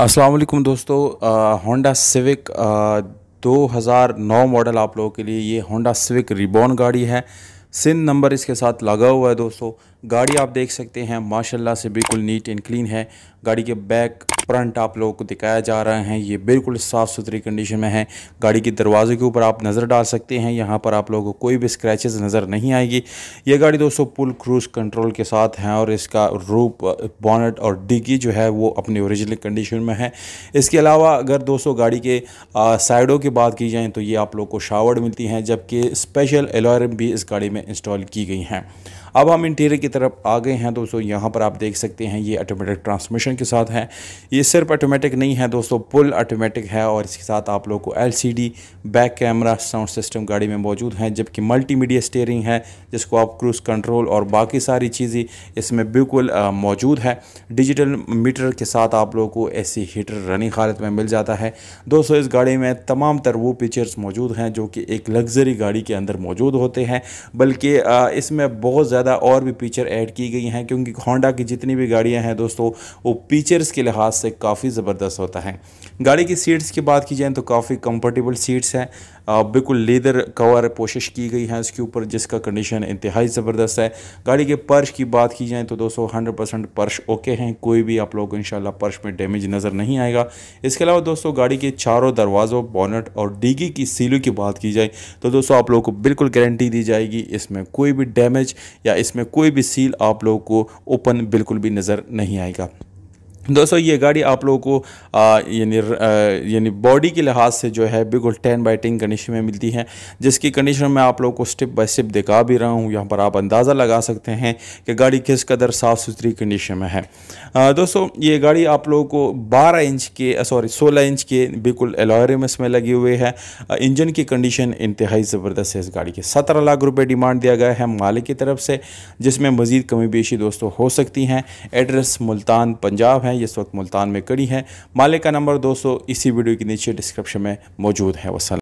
असलकम दोस्तों Honda civic 2009 model आप लोगों के लिए ये होंडा सिविक रिबॉन गाड़ी है सिन नंबर इसके साथ लगा हुआ है दोस्तों गाड़ी आप देख सकते हैं माशाल्लाह से बिल्कुल नीट एंड क्लीन है गाड़ी के बैक फ्रंट आप लोगों को दिखाया जा रहा है ये बिल्कुल साफ़ सुथरी कंडीशन में है गाड़ी के दरवाजे के ऊपर आप नज़र डाल सकते हैं यहाँ पर आप लोगों को कोई भी स्क्रैचेस नज़र नहीं आएगी ये गाड़ी दोस्तों पुल क्रूज़ कंट्रोल के साथ है और इसका रूप बॉनट और डिग्गी जो है वो अपनी ओरिजिनल कंडीशन में है इसके अलावा अगर दोस्तों गाड़ी के साइडों की बात की जाए तो ये आप लोग को शावर्ड मिलती हैं जबकि स्पेशल एलोरम भी इस गाड़ी में इंस्टॉल की गई हैं अब हम इंटीरियर की तरफ आ गए हैं दोस्तों यहाँ पर आप देख सकते हैं ये ऑटोमेटिक ट्रांसमिशन के साथ है ये सिर्फ ऑटोमेटिक नहीं है दोस्तों पुल ऑटोमेटिक है और इसके साथ आप लोग को LCD back camera sound system गाड़ी में मौजूद है जबकि मल्टीमीडिया स्टेयरिंग है जिसको आप क्रूज़ कंट्रोल और बाकी सारी चीज़ें इसमें बिल्कुल मौजूद है डिजिटल मीटर के साथ आप लोगों को ऐसी हीटर रनिंग हालत में मिल जाता है दोस्तों इस गाड़ी में तमाम तर वो फीचर्स मौजूद हैं जो कि एक लग्जरी गाड़ी के अंदर मौजूद होते हैं बल्कि इसमें बहुत ज़्यादा ज़्यादा और भी पीचर ऐड की गई हैं क्योंकि होंडा की जितनी भी गाड़ियाँ हैं दोस्तों वो फीचर्स के लिहाज से काफ़ी ज़बरदस्त होता है गाड़ी की सीट्स की बात की जाए तो काफ़ी कम्फर्टेबल सीट्स हैं बिल्कुल लेदर कवर कोशिश की गई है उसके ऊपर जिसका कंडीशन इंतहाई ज़बरदस्त है गाड़ी के पर्श की बात की जाए तो दोस्तों हंड्रेड परसेंट पर्श ओके हैं कोई भी आप लोग इन पर्श में डैमेज नज़र नहीं आएगा इसके अलावा दोस्तों गाड़ी के चारों दरवाज़ों बॉनट और डीगी की सीलों की बात की जाए तो दोस्तों आप लोगों को बिल्कुल गारंटी दी जाएगी इसमें कोई भी डैमेज या या इसमें कोई भी सील आप लोगों को ओपन बिल्कुल भी नज़र नहीं आएगा दोस्तों ये गाड़ी आप लोगों को यानी यानी बॉडी के लिहाज से जो है बिल्कुल टेन बाई टेन कंडीशन में मिलती है जिसकी कंडीशन में आप लोगों को स्टेप बाय स्टेप दिखा भी रहा हूँ यहाँ पर आप अंदाज़ा लगा सकते हैं कि गाड़ी किस कदर साफ़ सुथरी कंडीशन में है आ, दोस्तों ये गाड़ी आप लोगों को बारह इंच के सॉरी सोलह इंच के बिल्कुल एलोरियम इसमें लगी हुई है इंजन की कंडीशन इंतहाई ज़बरदस्त है इस गाड़ी की सत्रह लाख रुपये डिमांड दिया गया है मालिक की तरफ से जिसमें मज़ीद कमी बेशी दोस्तों हो सकती हैं एड्रेस मुल्तान पंजाब है हैं इस वक्त मुल्तान में कड़ी हैं माले का नंबर दोस्तों इसी वीडियो के नीचे डिस्क्रिप्शन में मौजूद है वसल